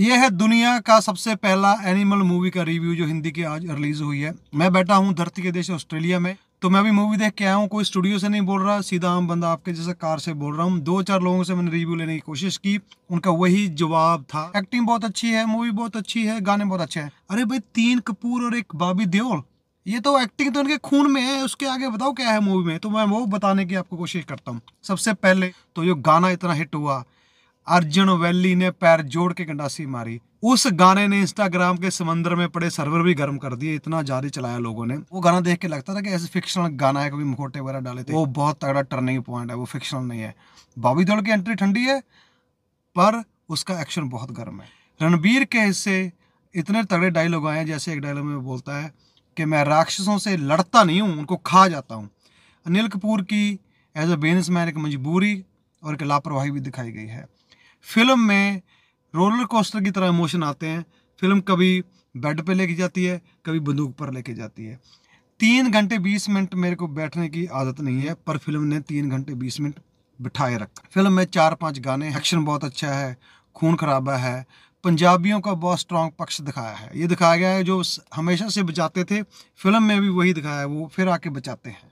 ये है दुनिया का सबसे पहला एनिमल मूवी का रिव्यू जो हिंदी की आज रिलीज हुई है मैं बैठा हूँ धरती के देश ऑस्ट्रेलिया में तो मैं अभी मूवी देख के आया हूँ कोई स्टूडियो से नहीं बोल रहा सीधा आम बंदा आपके जैसे कार से बोल रहा हूँ दो चार लोगों से मैंने रिव्यू लेने की कोशिश की उनका वही जवाब था एक्टिंग बहुत अच्छी है मूवी बहुत अच्छी है गाने बहुत अच्छे हैं अरे भाई तीन कपूर और एक बाबी देओल ये तो एक्टिंग तो इनके खून में है उसके आगे बताओ क्या है मूवी में तो मैं वो बताने की आपको कोशिश करता हूँ सबसे पहले तो जो गाना इतना हिट हुआ अर्जुन वैली ने पैर जोड़ के कंडासी मारी उस गाने ने इंस्टाग्राम के समंदर में पड़े सर्वर भी गर्म कर दिए इतना जारी चलाया लोगों ने वो गाना देख के लगता था कि ऐसे फिक्शनल गाना है कभी मुखोटे वगैरह डाले थे वो बहुत तगड़ा टर्निंग पॉइंट है वो फिक्शनल नहीं है बॉबी दौड़ की एंट्री ठंडी है पर उसका एक्शन बहुत गर्म है रणबीर के हिस्से इतने तगड़े डायलॉग आए हैं जैसे एक डायलॉग में बोलता है कि मैं राक्षसों से लड़ता नहीं हूँ उनको खा जाता हूँ अनिल कपूर की एज अ बिजनेस मैन एक मजबूरी और एक लापरवाही भी दिखाई गई है फिल्म में रोलर कोस्टर की तरह इमोशन आते हैं फिल्म कभी बेड पे लेके जाती है कभी बंदूक पर लेके जाती है तीन घंटे बीस मिनट मेरे को बैठने की आदत नहीं है पर फिल्म ने तीन घंटे बीस मिनट बिठाए रखा फिल्म में चार पांच गाने एक्शन बहुत अच्छा है खून खराबा है पंजाबियों का बहुत स्ट्रॉन्ग पक्ष दिखाया है ये दिखाया गया है जो हमेशा से बचाते थे फिल्म में भी वही दिखाया है वो फिर आके बचाते हैं